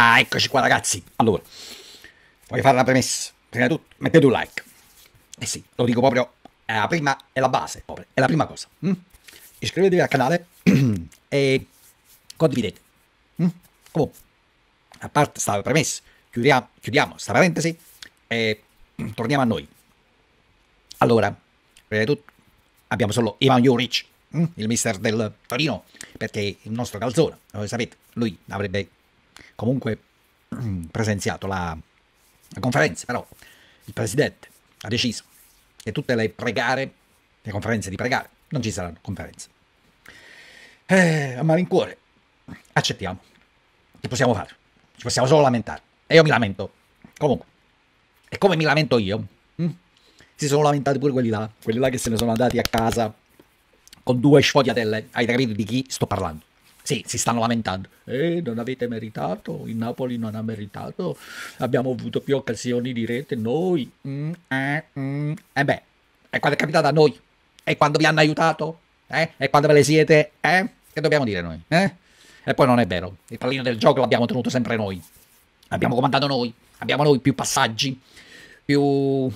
Ah, eccoci qua ragazzi. Allora, voglio fare una premessa. Prima di tutto, mettete un like. Eh sì, lo dico proprio, è la prima, è la base, è la prima cosa. Mm? Iscrivetevi al canale e condividete. Mm? Comunque, a parte questa premessa, chiudiamo, chiudiamo sta parentesi e torniamo a noi. Allora, prima di tutto, abbiamo solo Ivan Juric, mm? il mister del Torino, perché il nostro calzone, lo sapete, lui avrebbe comunque presenziato la, la conferenza, però il presidente ha deciso che tutte le pregare, le conferenze di pregare, non ci saranno conferenze. Eh, a malincuore accettiamo. Che possiamo fare? Ci possiamo solo lamentare. E io mi lamento. Comunque. E come mi lamento io? Hm? Si sono lamentati pure quelli là, quelli là che se ne sono andati a casa con due sfogliatelle. Hai capito di chi sto parlando? Sì, si stanno lamentando. Eh, non avete meritato, il Napoli non ha meritato, abbiamo avuto più occasioni di rete noi. Mm, eh, mm. E eh beh, è quando è capitato a noi? E quando vi hanno aiutato? Eh? E quando ve le siete? Eh? Che dobbiamo dire noi? Eh? E poi non è vero, il pallino del gioco l'abbiamo tenuto sempre noi. Abbiamo comandato noi, abbiamo noi più passaggi, più,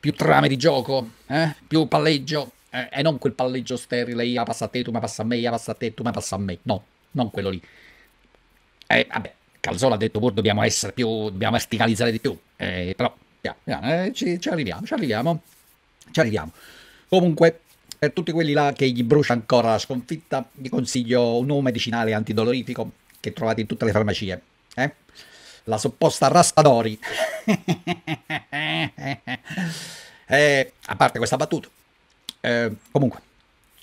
più trame di gioco, eh? più palleggio, eh, e eh, non quel palleggio sterile, io passa a te, tu mi passa a me, io passa a te, tu mi passa a me, no, non quello lì. Eh, vabbè, Calzola ha detto pur dobbiamo essere più, dobbiamo verticalizzare di più, eh, però piano, piano, eh, ci, ci, arriviamo, ci arriviamo, ci arriviamo. Comunque, per tutti quelli là che gli brucia ancora la sconfitta, vi consiglio un nuovo medicinale antidolorifico che trovate in tutte le farmacie, eh? La supposta Raspadori. eh, a parte questa battuta, eh, comunque,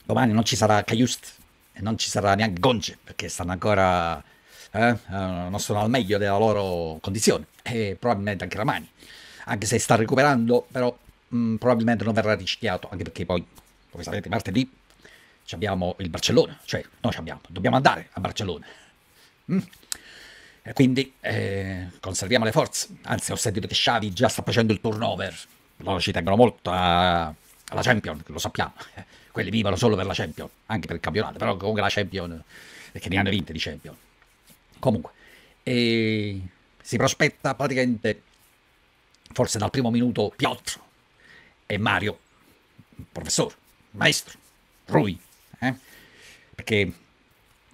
domani non ci sarà Caiust e non ci sarà neanche Gonce perché stanno ancora. Eh, eh, non sono al meglio della loro condizione e probabilmente anche Ramani, anche se sta recuperando, però mh, mm, probabilmente non verrà rischiato, anche perché poi, come sapete, martedì abbiamo il Barcellona, cioè noi abbiamo, dobbiamo andare a Barcellona. Mm? E quindi eh, conserviamo le forze, anzi ho sentito che Xavi già sta facendo il turnover, loro ci tengono molto a alla Champion, lo sappiamo, quelli vivono solo per la Champion, anche per il campionato, però comunque la Champion, che ne hanno vinte di Champion. Comunque, e si prospetta praticamente, forse dal primo minuto, Piotr e Mario, professore, maestro, Rui, eh? perché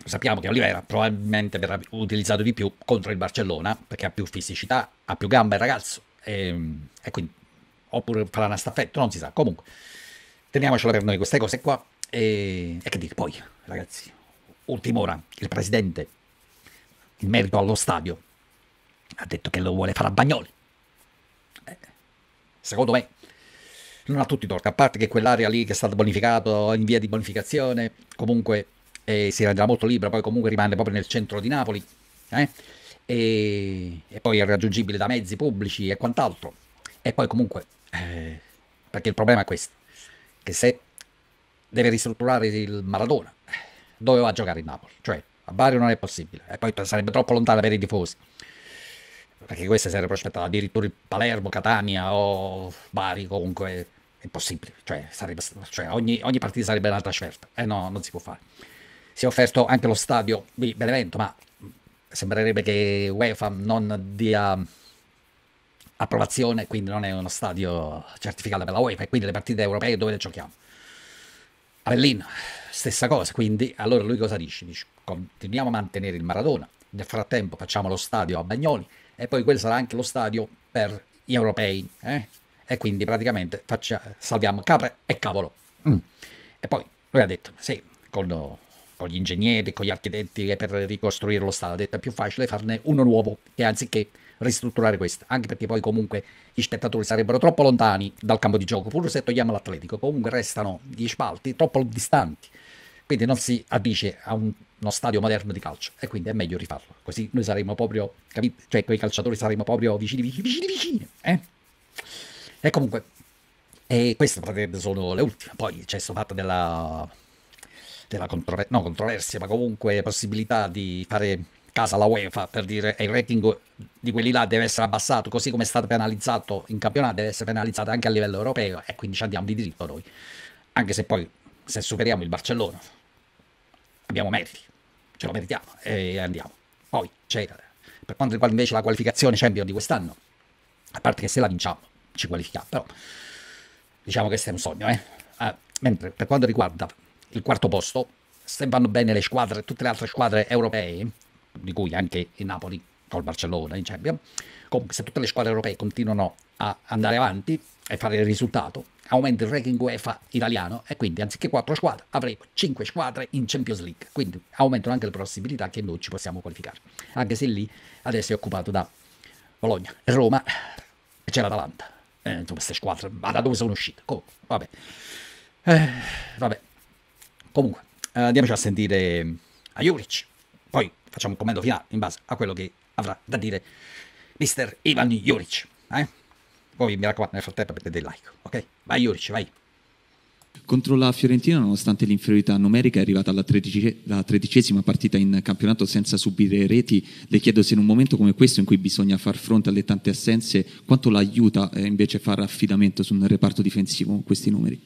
sappiamo che Olivera probabilmente verrà utilizzato di più contro il Barcellona, perché ha più fisicità, ha più gambe il ragazzo, e, e quindi oppure farà una staffetta, non si sa. Comunque, teniamocela per noi queste cose qua. E, e che dire poi, ragazzi, ultima ora, il presidente, in merito allo stadio, ha detto che lo vuole fare a Bagnoli. Eh, secondo me, non ha tutti torto, a parte che quell'area lì che è stata bonificata, in via di bonificazione, comunque eh, si renderà molto libera, poi comunque rimane proprio nel centro di Napoli. Eh? E, e poi è raggiungibile da mezzi pubblici e quant'altro. E poi comunque eh, perché il problema è questo, che se deve ristrutturare il Maradona, dove va a giocare il Napoli? Cioè, a Bari non è possibile, e poi sarebbe troppo lontano per i tifosi, perché questa sarebbe prospettata addirittura il Palermo, Catania o Bari comunque, è possibile, cioè, sarebbe, cioè ogni, ogni, partita sarebbe un'altra scelta e eh, no, non si può fare. Si è offerto anche lo stadio di Benevento, ma sembrerebbe che UEFA non dia approvazione, quindi non è uno stadio certificato per la UEFA e quindi le partite europee dove le giochiamo. A Berlino, stessa cosa, quindi allora lui cosa dice? Dice continuiamo a mantenere il Maradona, nel frattempo facciamo lo stadio a Bagnoli e poi quello sarà anche lo stadio per gli europei eh? e quindi praticamente faccia, salviamo capre e cavolo. Mm. E poi lui ha detto sì, con, con, gli ingegneri, con gli architetti che per ricostruire lo stadio ha detto è più facile farne uno nuovo che anziché ristrutturare questo, anche perché poi comunque gli spettatori sarebbero troppo lontani dal campo di gioco, pur se togliamo l'Atletico, comunque restano gli spalti troppo distanti, quindi non si addice a un, uno stadio moderno di calcio e quindi è meglio rifarlo, così noi saremmo proprio, capite? Cioè quei calciatori saremmo proprio vicini, vicini, vicini, vicini, eh? E comunque, e queste praticamente sono le ultime, poi c'è questo fatto della della controver- no, controversia, ma comunque possibilità di fare casa la UEFA per dire il rating di quelli là deve essere abbassato, così come è stato penalizzato in campionato, deve essere penalizzato anche a livello europeo e quindi ci andiamo di diritto noi. Anche se poi se superiamo il Barcellona abbiamo meriti, ce lo meritiamo e andiamo. Poi c'è per quanto riguarda invece la qualificazione champion di quest'anno, a parte che se la vinciamo ci qualifichiamo, però diciamo che questo è un sogno, eh? Uh, mentre per quanto riguarda il quarto posto, se vanno bene le squadre, tutte le altre squadre europee, di cui anche il Napoli col Barcellona in Champions. Comunque, se tutte le squadre europee continuano a andare avanti e fare il risultato, aumenta il ranking UEFA italiano e quindi anziché 4 squadre avremo 5 squadre in Champions League. Quindi aumentano anche le possibilità che noi ci possiamo qualificare. Anche se lì adesso è occupato da Bologna, Roma e c'è l'Atalanta. Eh, insomma, queste squadre, ma da dove sono uscite? Comunque, vabbè. Eh, vabbè. Comunque, eh, andiamoci a sentire Aiuric. Poi facciamo un commento finale in base a quello che avrà da dire mister Ivan Juric. Eh? Poi mi raccomando, nel frattempo mettete il like, ok? Vai Juric, vai. Contro la Fiorentina, nonostante l'inferiorità numerica, è arrivata alla, tredice- alla, tredicesima partita in campionato senza subire reti. Le chiedo se in un momento come questo, in cui bisogna far fronte alle tante assenze, quanto l'aiuta eh, invece fare affidamento su un reparto difensivo con questi numeri?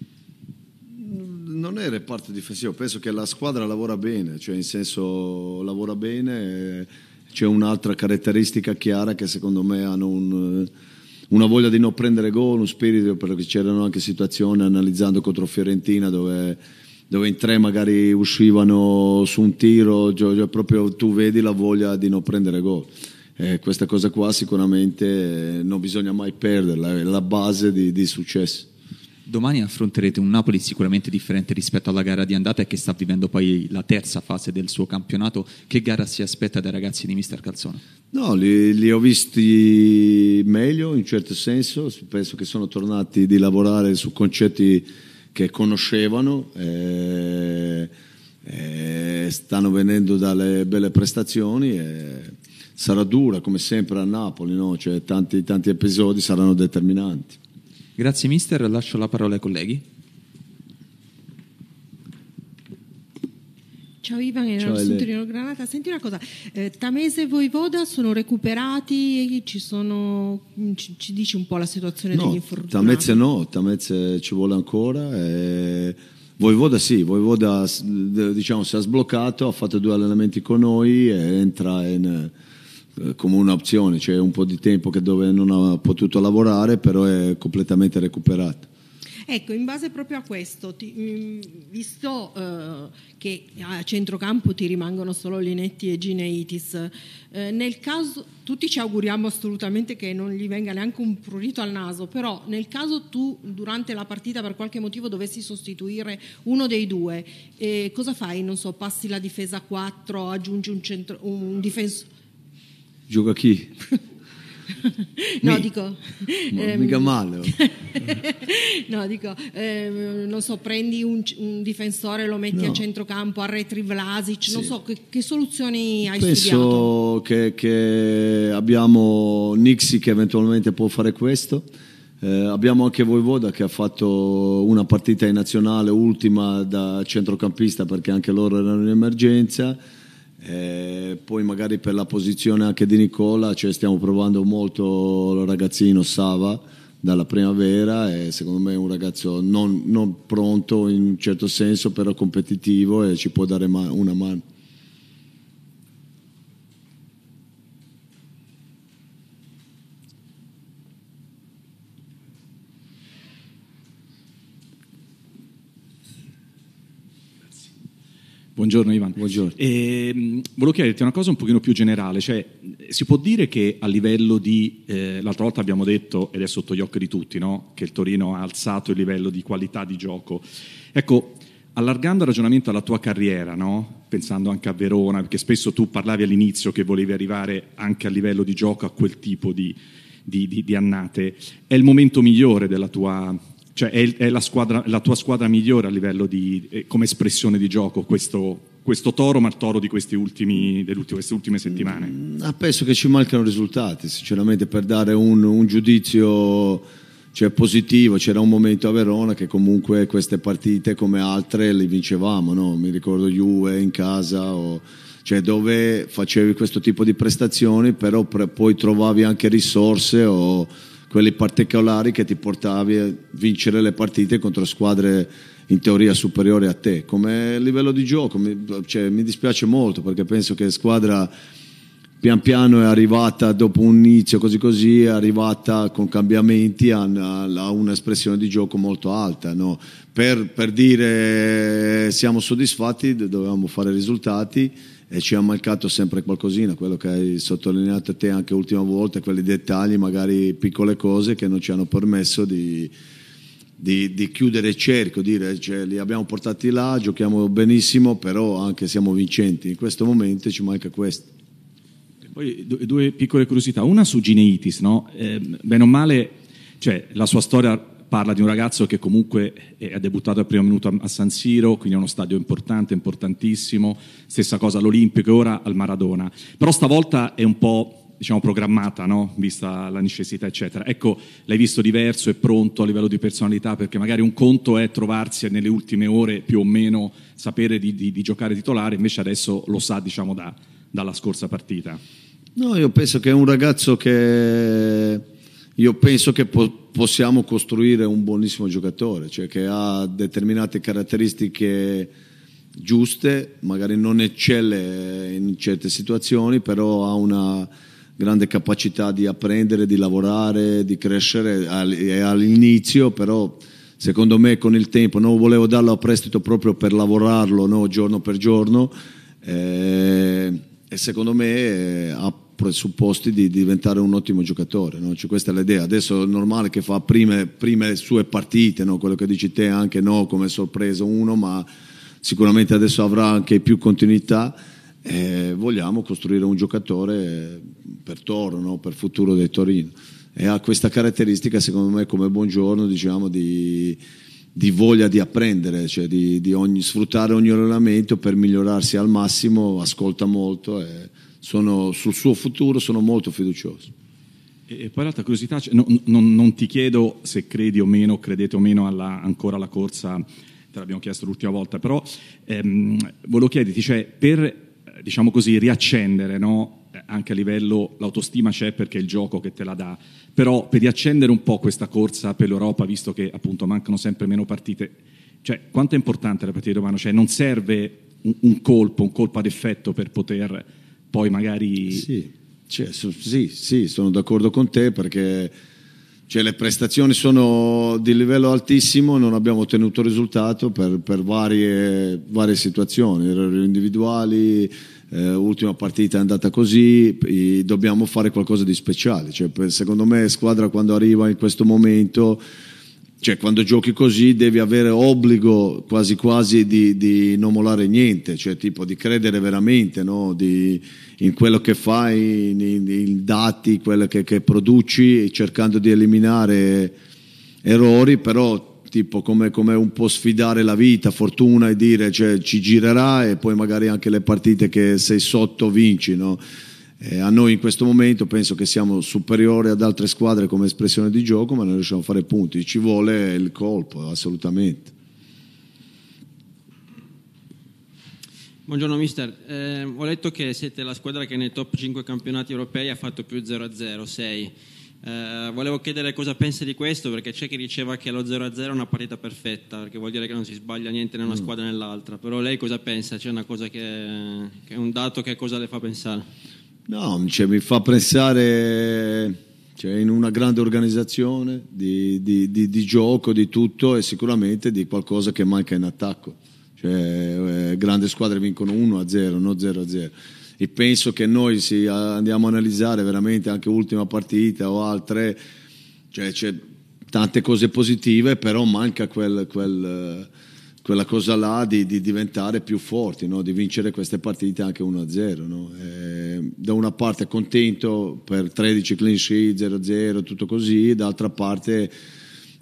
non è reparto difensivo, penso che la squadra lavora bene, cioè in senso lavora bene, eh, c'è un'altra caratteristica chiara che secondo me hanno un, eh, una voglia di non prendere gol, un spirito, perché c'erano anche situazioni analizzando contro Fiorentina dove, dove in tre magari uscivano su un tiro, cioè proprio tu vedi la voglia di non prendere gol. Eh, questa cosa qua sicuramente eh, non bisogna mai perderla, è la base di, di successo. Domani affronterete un Napoli sicuramente differente rispetto alla gara di andata e che sta vivendo poi la terza fase del suo campionato. Che gara si aspetta dai ragazzi di Mister Calzone? No, li, li ho visti meglio in certo senso, penso che sono tornati di lavorare su concetti che conoscevano, eh, eh, stanno venendo dalle belle prestazioni. Eh, sarà dura come sempre a Napoli, no? cioè, tanti, tanti episodi saranno determinanti. Grazie mister, lascio la parola ai colleghi. Ciao Ivan, era Sunturino Granata. Senti una cosa, eh, Tamese e Voivoda sono recuperati, ci, sono, ci, ci, dici un po' la situazione no, degli infortunati? Tamese no, Tamese ci vuole ancora. E... Eh, Voivoda sì, Voivoda diciamo, si è sbloccato, ha fatto due allenamenti con noi e entra in eh, come un'opzione, cioè un po' di tempo che dove non ha potuto lavorare, però è completamente recuperato. Ecco, in base proprio a questo, ti, mm, visto eh, che a centrocampo ti rimangono solo Linetti e Gineitis, eh, nel caso, tutti ci auguriamo assolutamente che non gli venga neanche un prurito al naso, però nel caso tu durante la partita per qualche motivo dovessi sostituire uno dei due, eh, cosa fai? Non so, passi la difesa a 4, aggiungi un, centro, un difensore? Gioca chi? no, dico... Ma, ehm, mica male. Oh. no, dico, ehm, non so, prendi un, un difensore, lo metti no. a centrocampo, arretri Vlasic, sì. non so, che, che soluzioni hai Penso studiato? che, che, abbiamo Nixi che eventualmente può fare questo, eh, abbiamo anche Voivoda che ha fatto una partita in nazionale, ultima da centrocampista perché anche loro erano in emergenza, eh, poi magari per la posizione anche di Nicola cioè stiamo provando molto il ragazzino Sava dalla primavera e secondo me è un ragazzo non, non pronto in un certo senso però competitivo e ci può dare una mano. Buongiorno Ivan. Buongiorno. E, ehm, volevo chiederti una cosa un pochino più generale, cioè si può dire che a livello di, eh, l'altra volta abbiamo detto, ed è sotto gli occhi di tutti, no? che il Torino ha alzato il livello di qualità di gioco. Ecco, allargando il ragionamento alla tua carriera, no? pensando anche a Verona, perché spesso tu parlavi all'inizio che volevi arrivare anche a livello di gioco a quel tipo di, di, di, di annate, è il momento migliore della tua cioè è, è la, squadra, la, tua squadra migliore a livello di, eh, come espressione di gioco questo, questo toro, ma il toro di ultimi, queste ultime settimane? Mm, ah, penso che ci mancano risultati, sinceramente, per dare un, un giudizio cioè, positivo. C'era un momento a Verona che comunque queste partite, come altre, le vincevamo, no? mi ricordo Juve in casa, o, cioè, dove facevi questo tipo di prestazioni, però poi trovavi anche risorse o quelli particolari che ti portavi a vincere le partite contro squadre in teoria superiori a te. Come livello di gioco, mi, cioè, mi dispiace molto perché penso che squadra pian piano è arrivata dopo un inizio così così, è arrivata con cambiamenti a, un'espressione di gioco molto alta. No? Per, per, dire siamo soddisfatti dovevamo fare risultati e ci ha mancato sempre qualcosina, quello che hai sottolineato te anche l'ultima volta, quei dettagli, magari piccole cose che non ci hanno permesso di, di, di chiudere il cerchio, dire cioè, li abbiamo portati là, giochiamo benissimo, però anche siamo vincenti. In questo momento ci manca questo. Poi due piccole curiosità, una su Gineitis, no? eh, bene o male, cioè, la sua storia parla di un ragazzo che comunque ha debuttato al primo minuto a San Siro, quindi è uno stadio importante, importantissimo, stessa cosa all'Olimpico e ora al Maradona. Però stavolta è un po' diciamo, programmata, no? vista la necessità, eccetera. Ecco, l'hai visto diverso e pronto a livello di personalità, perché magari un conto è trovarsi nelle ultime ore più o meno sapere di, di, di giocare titolare, invece adesso lo sa diciamo, da, dalla scorsa partita. No, io penso che è un ragazzo che io penso che po- possiamo costruire un buonissimo giocatore, cioè che ha determinate caratteristiche giuste, magari non eccelle in certe situazioni, però ha una grande capacità di apprendere, di lavorare, di crescere è all'inizio, però secondo me con il tempo, non volevo darlo a prestito proprio per lavorarlo no? giorno per giorno eh, e secondo me eh, ha presupposti di, diventare un ottimo giocatore. No? Cioè, questa è l'idea. Adesso è normale che fa prime, prime sue partite, no? quello che dici te anche no, come sorpresa uno, ma sicuramente adesso avrà anche più continuità. E vogliamo costruire un giocatore per Toro, no? per futuro del Torino. E ha questa caratteristica, secondo me, come buongiorno, diciamo, di, di voglia di apprendere, cioè di, di ogni, sfruttare ogni allenamento per migliorarsi al massimo, ascolta molto. E, sono, sul suo futuro sono molto fiducioso. E poi l'altra curiosità, cioè, no, non, non, ti chiedo se credi o meno, credete o meno alla, ancora alla corsa, te l'abbiamo chiesto l'ultima volta, però ehm, volevo chiederti, cioè, per diciamo così, riaccendere, no? anche a livello, l'autostima c'è perché è il gioco che te la dà, però per riaccendere un po' questa corsa per l'Europa, visto che appunto mancano sempre meno partite, cioè, quanto è importante la partita di domani? Cioè, non serve un, un colpo, un colpo ad effetto per poter poi magari... Sì, cioè, so, sì, sì, sono d'accordo con te perché cioè, le prestazioni sono di livello altissimo, non abbiamo ottenuto risultato per, per varie, varie, situazioni, errori individuali, eh, ultima partita è andata così, dobbiamo fare qualcosa di speciale. Cioè, secondo me squadra quando arriva in questo momento cioè, quando giochi così devi avere obbligo quasi quasi di, di non molare niente, cioè tipo di credere veramente no? di, in quello che fai, in, in, in dati, quello che, che produci, cercando di eliminare errori, però tipo come, come, un po' sfidare la vita, fortuna e dire cioè, ci girerà e poi magari anche le partite che sei sotto vinci. No? Eh, a noi in questo momento penso che siamo superiori ad altre squadre come espressione di gioco, ma non riusciamo a fare punti. Ci vuole il colpo, assolutamente. Buongiorno mister, eh, ho letto che siete la squadra che nei top 5 campionati europei ha fatto più 0-0, 6. Eh, volevo chiedere cosa pensi di questo perché c'è chi diceva che lo 0-0 è una partita perfetta, perché vuol dire che non si sbaglia niente né una mm. squadra né nell'altra, però lei cosa pensa? C'è una cosa che, che è un dato che cosa le fa pensare? No, cioè, mi fa pensare cioè, in una grande organizzazione di, di, di, di, gioco, di tutto e sicuramente di qualcosa che manca in attacco. Cioè, eh, grandi squadre vincono 1 0, non 0 0. E penso che noi se andiamo a analizzare veramente anche l'ultima partita o altre, cioè, c'è tante cose positive, però manca quel, quel quella cosa là di, di diventare più forti, no? di vincere queste partite anche 1-0. No? Ehm, da una parte contento per 13 clean sheet, 0-0, tutto così, d'altra parte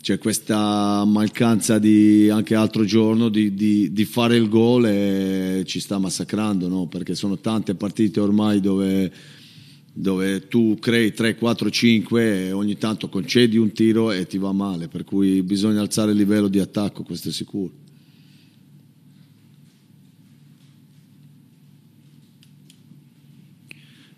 c'è questa mancanza di anche altro giorno di, di, di fare il gol e ci sta massacrando no? perché sono tante partite ormai dove, dove, tu crei 3, 4, 5 e ogni tanto concedi un tiro e ti va male per cui bisogna alzare il livello di attacco questo è sicuro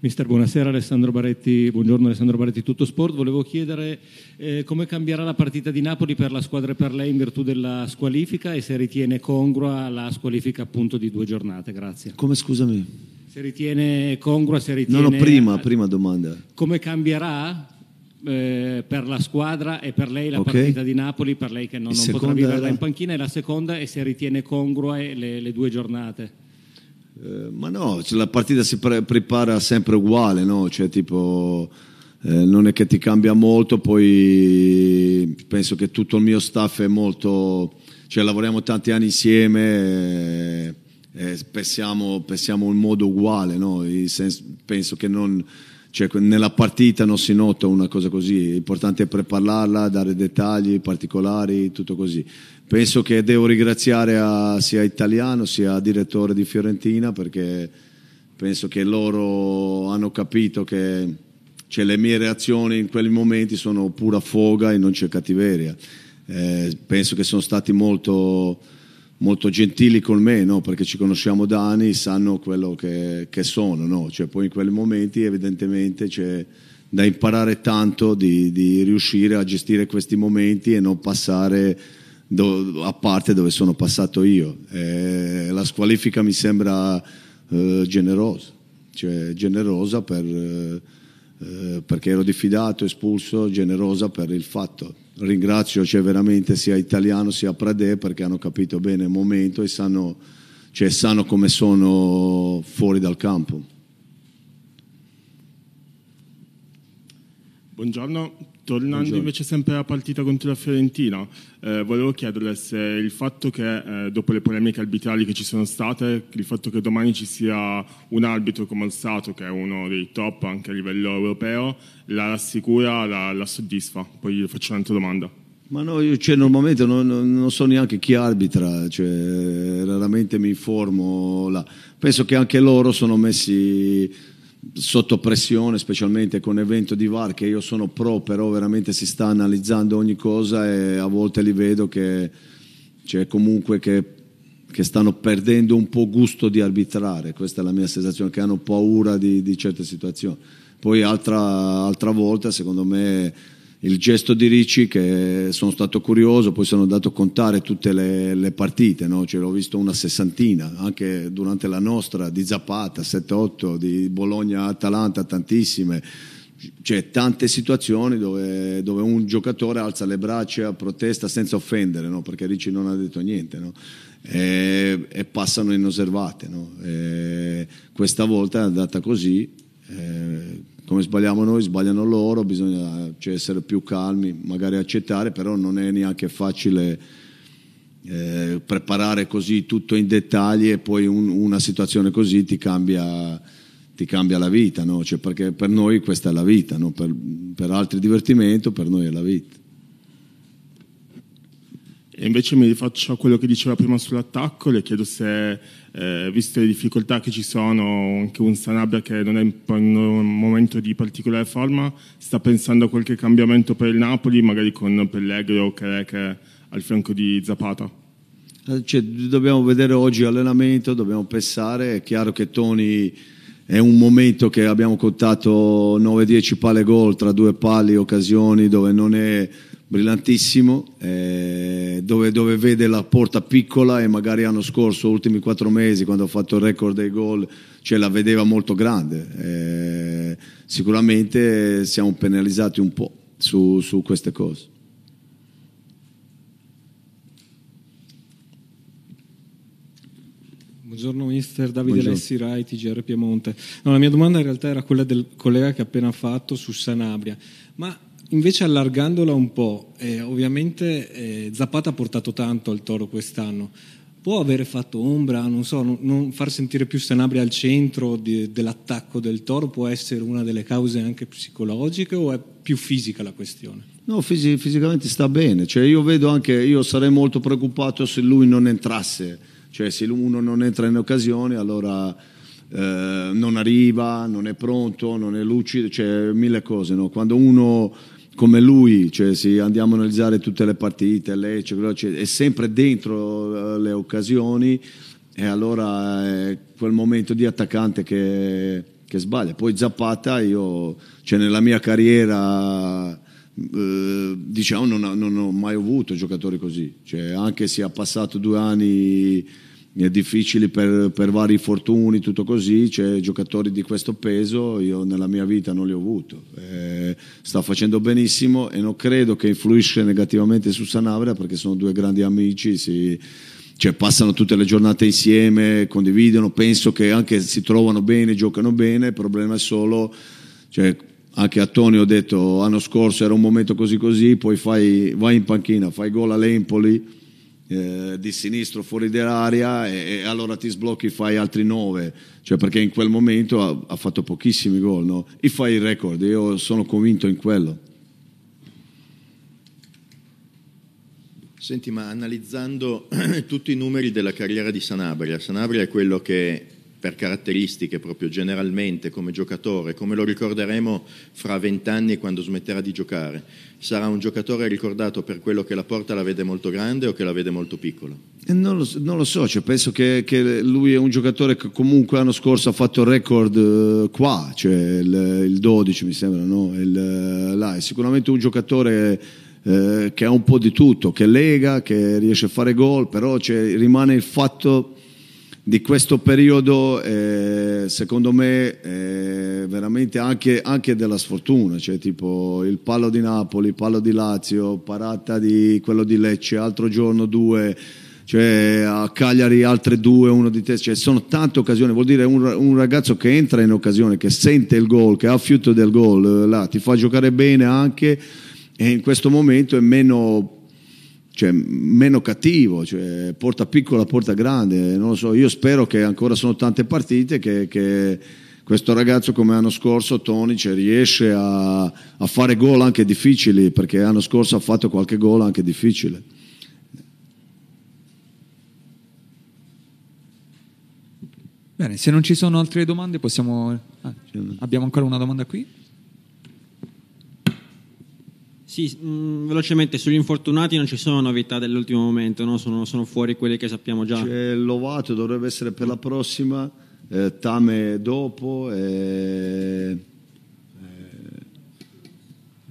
Mister, buonasera Alessandro Baretti, buongiorno Alessandro Baretti, tutto sport. Volevo chiedere eh, come cambierà la partita di Napoli per la squadra e per lei in virtù della squalifica e se ritiene congrua la squalifica appunto di due giornate. Grazie. Come scusami? Se ritiene congrua, se ritiene... No, no, prima, prima domanda. Come cambierà eh, per la squadra e per lei la okay. partita di Napoli, per lei che non, non potrà viverla era... in panchina, e la seconda è se ritiene congrua le, le due giornate. Eh, ma no, cioè, la partita si pre- prepara sempre uguale, no? Cioè, tipo, eh, non è che ti cambia molto, poi penso che tutto il mio staff è molto... Cioè, lavoriamo tanti anni insieme, e, eh, e pensiamo, pensiamo in modo uguale, no? senso, penso che non cioè, nella partita non si nota una cosa così, l'importante è prepararla, dare dettagli particolari, tutto così. Penso che devo ringraziare a, sia Italiano sia direttore di Fiorentina perché penso che loro hanno capito che cioè, le mie reazioni in quei momenti sono pura foga e non c'è cattiveria. Eh, penso che sono stati molto molto gentili con me, no? perché ci conosciamo da anni, sanno quello che, che sono, no? cioè, poi in quei momenti evidentemente c'è da imparare tanto di, di, riuscire a gestire questi momenti e non passare do, a parte dove sono passato io. E eh, la squalifica mi sembra eh, generosa, cioè generosa per... Eh, eh, perché ero diffidato, espulso, generosa per il fatto. Ringrazio cioè, veramente sia Italiano sia Prade perché hanno capito bene il momento e sanno, cioè, sanno come sono fuori dal campo. Buongiorno, Tornando Buongiorno. invece sempre alla partita contro la Fiorentina, eh, volevo chiederle se il fatto che eh, dopo le polemiche arbitrali che ci sono state, il fatto che domani ci sia un arbitro come Alzato, che è uno dei top anche a livello europeo, la rassicura, la, la soddisfa. Poi gli faccio un'altra domanda. Ma no, io cioè, normalmente non, non, so neanche chi arbitra, cioè, raramente mi informo là. Penso che anche loro sono messi sotto pressione, specialmente con evento di VAR, che io sono pro, però veramente si sta analizzando ogni cosa e a volte li vedo che cioè, comunque che, che stanno perdendo un po' gusto di arbitrare, questa è la mia sensazione, che hanno paura di, di certe situazioni. Poi altra, altra volta, secondo me il gesto di Ricci che sono stato curioso, poi sono andato a contare tutte le, le partite, no? cioè, ho visto una sessantina, anche durante la nostra di Zapata, 7-8, di Bologna-Atalanta, tantissime. c'è cioè, tante situazioni dove, dove, un giocatore alza le braccia, protesta senza offendere, no? perché Ricci non ha detto niente. No? E, e, passano inosservate. No? E questa volta è andata così. Eh, come sbagliamo noi sbagliano loro, bisogna cioè, essere più calmi, magari accettare, però non è neanche facile eh, preparare così tutto in dettagli e poi un, una situazione così ti cambia, ti cambia la vita, no? cioè, perché per noi questa è la vita, no? per, per altri divertimento, per noi è la vita. E invece mi rifaccio a quello che diceva prima sull'attacco, le chiedo se, eh, viste le difficoltà che ci sono, anche un Sanabria che non è in un momento di particolare forma, sta pensando a qualche cambiamento per il Napoli, magari con Pellegrino o Careca al fianco di Zapata. Eh, cioè, dobbiamo vedere oggi l'allenamento, dobbiamo pensare, è chiaro che Toni è un momento che abbiamo contato 9-10 pale gol tra due pali, occasioni dove non è brillantissimo, eh, dove, dove, vede la porta piccola e magari l'anno scorso, ultimi quattro mesi, quando ha fatto il record dei gol, cioè la vedeva molto grande. Eh, sicuramente siamo penalizzati un po' su, su queste cose. Buongiorno mister, Davide Buongiorno. Lessi Rai, TGR Piemonte. No, la mia domanda in realtà era quella del collega che ha appena fatto su Sanabria, ma Invece allargandola un po', eh, ovviamente eh, Zapata ha portato tanto al Toro quest'anno, può avere fatto ombra, non so, non, non far sentire più Sanabria al centro di, dell'attacco del Toro può essere una delle cause anche psicologiche o è più fisica la questione? No, fisi- fisicamente sta bene, cioè io vedo anche, io sarei molto preoccupato se lui non entrasse, cioè se uno non entra in occasione allora eh, non arriva, non è pronto, non è lucido, cioè mille cose, no? quando uno come lui, cioè, se andiamo a analizzare tutte le partite, Lecce, cioè, è sempre dentro eh, le occasioni e allora è quel momento di attaccante che, che sbaglia. Poi Zappata, io, cioè, nella mia carriera eh, diciamo non, non, ho mai avuto giocatori così, cioè, anche se ha passato due anni è difficile per, per vari infortuni, tutto così, c'è giocatori di questo peso, io nella mia vita non li ho avuto, eh, sta facendo benissimo e non credo che influisca negativamente su Sanabria perché sono due grandi amici, si, cioè, passano tutte le giornate insieme, condividono, penso che anche si trovano bene, giocano bene, il problema è solo... Cioè, anche a Tony ho detto l'anno scorso era un momento così così, poi fai, vai in panchina, fai gol all'Empoli, eh, di sinistro fuori dell'area e, e, allora ti sblocchi e fai altri 9 cioè perché in quel momento ha, ha fatto pochissimi gol no? e fai il record io sono convinto in quello Senti, ma analizzando tutti i numeri della carriera di Sanabria, Sanabria è quello che per caratteristiche proprio generalmente come giocatore, come lo ricorderemo fra vent'anni quando smetterà di giocare. Sarà un giocatore ricordato per quello che la porta la vede molto grande o che la vede molto piccola? Eh, non lo, non lo so, cioè penso che, che, lui è un giocatore che comunque l'anno scorso ha fatto il record eh, qua, cioè il, il 12 mi sembra, no? il, eh, là. è sicuramente un giocatore... Eh, che ha un po' di tutto, che lega, che riesce a fare gol, però cioè, rimane il fatto di questo periodo, eh, secondo me, eh, veramente anche, anche, della sfortuna, cioè tipo il palo di Napoli, palo di Lazio, parata di quello di Lecce, altro giorno due, cioè a Cagliari altre due, uno di testa, cioè sono tante occasioni, vuol dire un, un, ragazzo che entra in occasione, che sente il gol, che ha fiuto del gol, là, ti fa giocare bene anche e in questo momento è meno cioè, meno cattivo, cioè, porta piccola, porta grande, non lo so, io spero che ancora sono tante partite che, che questo ragazzo come l'anno scorso Tonic cioè, riesce a, a, fare gol anche difficili, perché l'anno scorso ha fatto qualche gol anche difficile. Bene, se non ci sono altre domande possiamo... Ah, abbiamo ancora una domanda qui? Sì, mh, mm, velocemente sugli infortunati non ci sono novità dell'ultimo momento, no? sono, sono, fuori quelli che sappiamo già. C'è Lovato, dovrebbe essere per la prossima, eh, Tame dopo, eh,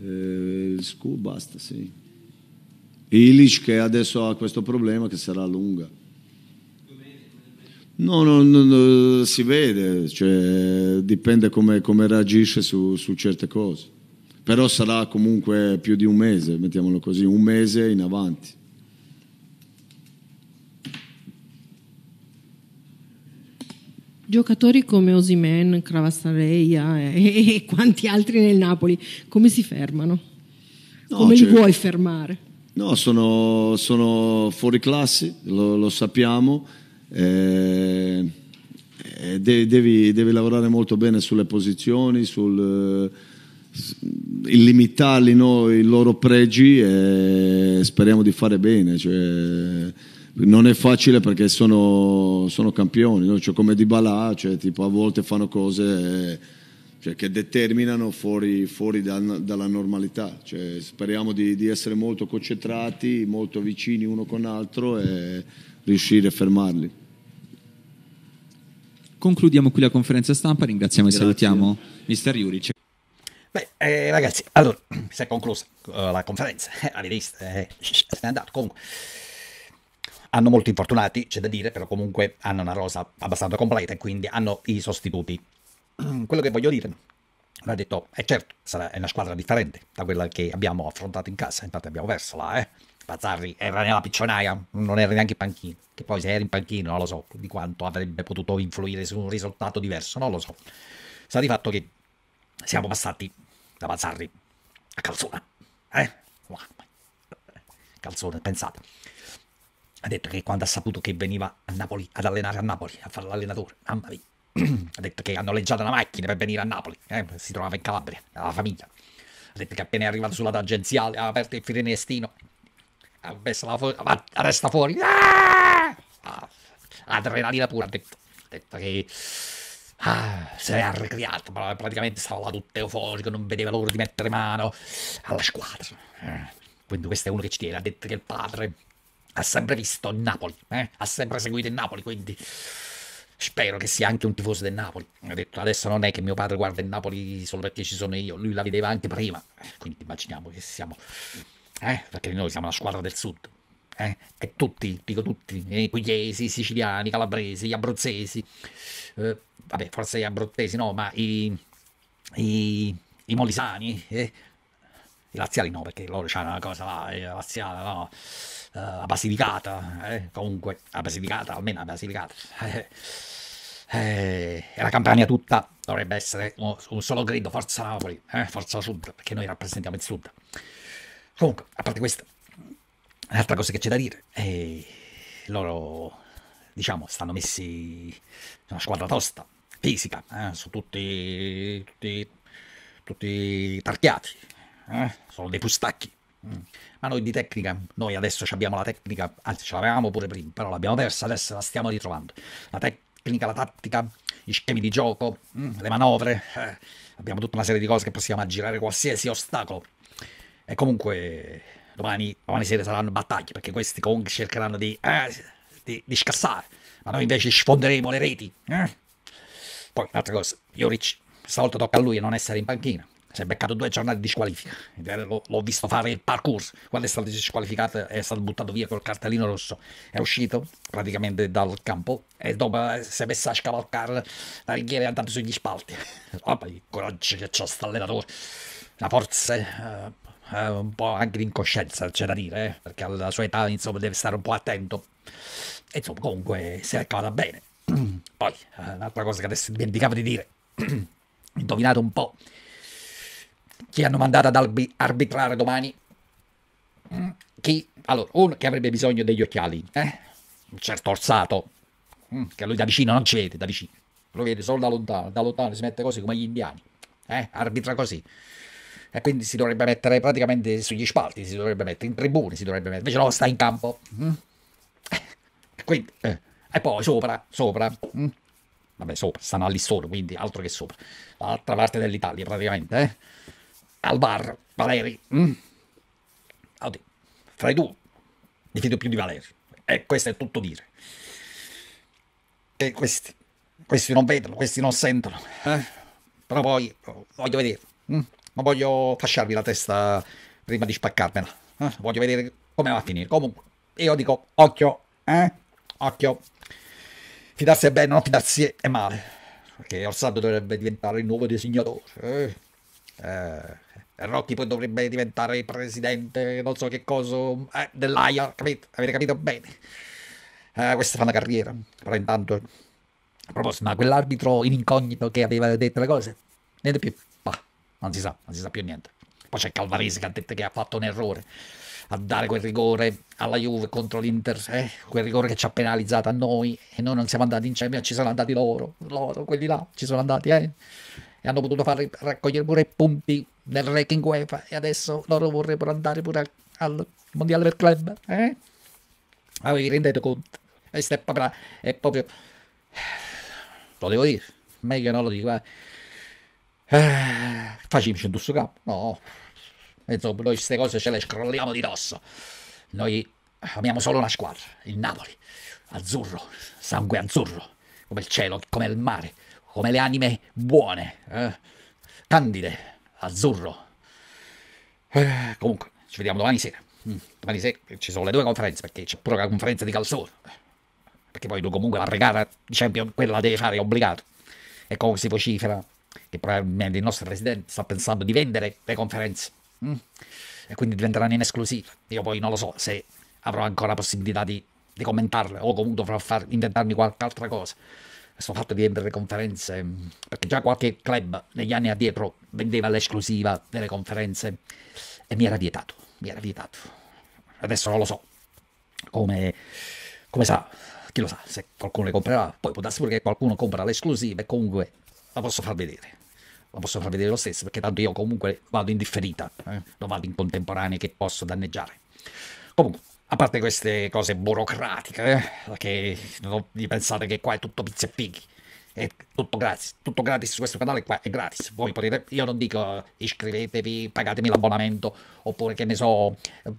eh, eh Scu basta, sì. Ilic che adesso ha questo problema che sarà lunga. No, no, no, no si vede, cioè, dipende come, come reagisce su, su certe cose però sarà comunque più di un mese, mettiamolo così, un mese in avanti. Giocatori come Osimen, Cravastareia e, e, quanti altri nel Napoli, come si fermano? come no, li cioè, vuoi fermare? No, sono, sono fuori classi, lo, lo sappiamo. Eh, eh devi, devi, lavorare molto bene sulle posizioni, sul illimitarli no, i loro pregi e speriamo di fare bene. Cioè, non è facile perché sono, sono campioni, no? cioè, come di Balà, cioè, tipo, a volte fanno cose eh, che determinano fuori, fuori da, dalla normalità. Cioè, speriamo di, di, essere molto concentrati, molto vicini uno con l'altro e riuscire a fermarli. Concludiamo qui la conferenza stampa, ringraziamo Grazie. e salutiamo Mister Juric. Beh, eh, ragazzi, allora, si è conclusa uh, la conferenza, avete visto, eh, eh se n'è andato, comunque. Hanno molti infortunati, c'è da dire, però comunque hanno una rosa abbastanza completa e quindi hanno i sostituti. Quello che voglio dire, mi ha detto, è certo, sarà, una squadra differente da quella che abbiamo affrontato in casa, infatti abbiamo perso là, eh. Pazzarri era nella piccionaia, non era neanche in panchina, che poi se era in panchina non lo so di quanto avrebbe potuto influire su un risultato diverso, non lo so. Sta di fatto che siamo passati da Mazzarri a Calzona. Eh? Calzone, pensate. Ha detto che quando ha saputo che veniva a Napoli ad allenare a Napoli, a fare l'allenatore, mamma mia. ha detto che ha noleggiato una macchina per venire a Napoli, eh? si trovava in Calabria, dalla famiglia. Ha detto che appena è arrivato sulla tangenziale, ha aperto il finestrino, ha messo la, fu- la resta fuori. Ah! ah! Adrenalina pura, ha detto, ha detto che Ah, si era ricreato, praticamente stava là tutto euforico, non vedeva l'ora di mettere mano alla ah, squadra. Eh, quindi questo è uno che ci tiene, ha detto che il padre ha sempre visto il Napoli, eh? ha sempre seguito il Napoli, quindi spero che sia anche un tifoso del Napoli. Ha detto, adesso non è che mio padre guarda il Napoli solo perché ci sono io, lui la vedeva anche prima, quindi immaginiamo che siamo, eh? perché noi siamo la squadra del sud eh, che tutti, dico tutti, eh, i pugliesi, i siciliani, i calabresi, gli abruzzesi, eh, vabbè forse gli abruzzesi no, ma i, i, i molisani, eh, i laziali no, perché loro c'hanno una cosa là, eh, laziale, no, uh, la Basilicata, eh, comunque la Basilicata, almeno la Basilicata. Eh, la Campania tutta dovrebbe essere un, un solo grido, forza Napoli, eh, forza Sud, perché noi rappresentiamo il Sud. Comunque, a parte questo, Un'altra cosa che c'è da dire è loro, diciamo, stanno messi una squadra tosta, fisica, eh? sono tutti, tutti, tutti tarchiati, eh? sono dei pustacchi. Mm. Ma noi di tecnica, noi adesso abbiamo la tecnica, anzi ce l'avevamo pure prima, però l'abbiamo persa, adesso la stiamo ritrovando. La tecnica, la tattica, gli schemi di gioco, mm, le manovre, eh, abbiamo tutta una serie di cose che possiamo aggirare qualsiasi ostacolo. E comunque domani, domani sera saranno battaglie perché questi Kong cercheranno di, eh, di, di scassare, ma noi invece sfonderemo le reti. Eh? Poi, un'altra cosa, Ioric, stavolta tocca a lui non essere in panchina. Si è beccato due giornate di squalifica. L'ho visto fare il parkour. Quando è stato squalificato è stato buttato via col cartellino rosso. È uscito praticamente dal campo e dopo eh, si è messo a scavalcare la ringhiera e è andato sugli spalti. Oh, il coraggio che c'ha sta allenatore. La forza... Eh, eh, un po' anche di incoscienza c'è da dire, eh, perché alla sua età insomma deve stare un po' attento. E insomma comunque si è cavata bene. Poi, eh, un'altra cosa che adesso dimenticavo di dire, indovinate un po' chi hanno mandato ad arbitrare domani. Mm, chi? Allora, uno che avrebbe bisogno degli occhiali, eh? un certo orsato, mm, che lui da vicino non ci vede, da vicino, lo vede solo da lontano, da lontano si mette così come gli indiani, eh? arbitra così e quindi si dovrebbe mettere praticamente sugli spalti, si dovrebbe mettere in tribune, si dovrebbe mettere, invece no, sta in campo. Mm. Quindi, eh. E poi sopra, sopra. Mm. Vabbè, sopra, stanno lì solo, quindi altro che sopra. L'altra parte dell'Italia praticamente, eh? Al bar, Valeri. Mm? Oddio, fra i due, mi fido più di Valeri. E questo è tutto dire. E questi, questi non vedono, questi non sentono. Eh? Però poi oh, voglio vedere. Mm? ma voglio fasciarvi la testa prima di spaccarmela. Eh? Voglio vedere come va a finire. Comunque, io dico occhio, eh? Occhio. Fidarsi è bene, non fidarsi è male. Perché Orsato dovrebbe diventare il nuovo disegnatore. Eh? eh. Rocchi poi dovrebbe diventare il presidente, non so che cosa, eh, dell'AIA, capito? Avete capito bene? Eh, questa fa una carriera, però intanto... A proposito, ma quell'arbitro in incognito che aveva detto le cose, niente più non si sa, non si sa più niente. Poi c'è Calvarese che ha detto che ha fatto un errore a dare quel rigore alla Juve contro l'Inter, eh? quel rigore che ci ha penalizzato a noi e noi non siamo andati in Champions, ci sono andati loro, loro, quelli là, ci sono andati, eh? E hanno potuto far raccogliere pure i punti nel ranking UEFA e adesso loro vorrebbero andare pure al, al Mondiale per Club, eh? Ah, vi rendete conto? Questo è proprio... È proprio... Lo devo dire, meglio non lo dico, eh? Eh, facciamoci in questo capo, no. Insomma, noi queste cose ce le scrolliamo di dosso. Noi amiamo solo una squadra, il Napoli. Azzurro, sangue azzurro, come il cielo, come il mare, come le anime buone, eh? candide, azzurro. Eh, comunque, ci vediamo domani sera. Mm, domani sera ci sono le due conferenze, perché c'è pure la conferenza di calzone. Perché poi tu comunque la regata di Champions, quella la devi fare è obbligato. E come si vocifera che probabilmente il nostro presidente sta pensando di vendere le conferenze mm? e quindi diventeranno in esclusiva. Io poi non lo so se avrò ancora possibilità di, di commentarle o comunque dovrò far, inventarmi qualche altra cosa. Questo fatto di vendere le conferenze, mm, perché già qualche club negli anni addietro vendeva l'esclusiva delle conferenze e mi era vietato, mi era vietato. Adesso non lo so come, come sa, chi lo sa, se qualcuno le comprerà, poi può darsi pure che qualcuno compra l'esclusiva e comunque la posso far vedere la posso far vedere lo stesso, perché tanto io comunque vado in differita, eh? non vado in contemporanea che posso danneggiare. Comunque, a parte queste cose burocratiche, eh? che non pensate che qua è tutto pizza e fighi, è tutto gratis, tutto gratis su questo canale qua è gratis, voi potete, io non dico eh, iscrivetevi, pagatemi l'abbonamento, oppure che ne so,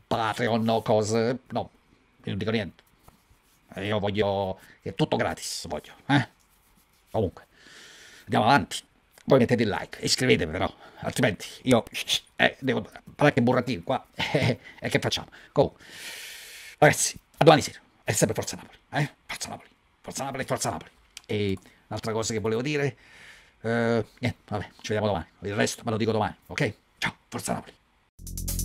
Patreon o cose, no, io non dico niente, eh, io voglio, è tutto gratis, voglio, eh? comunque, andiamo avanti poi mettete il like e iscrivetevi però, altrimenti io eh, devo fare che burratino qua e eh, eh, che facciamo? Comunque, ragazzi, a domani sera, è sempre Forza Napoli, eh? Forza Napoli, Forza Napoli, Forza Napoli. E un'altra cosa che volevo dire, eh, niente, vabbè, ci vediamo domani, il resto me lo dico domani, ok? Ciao, Forza Napoli.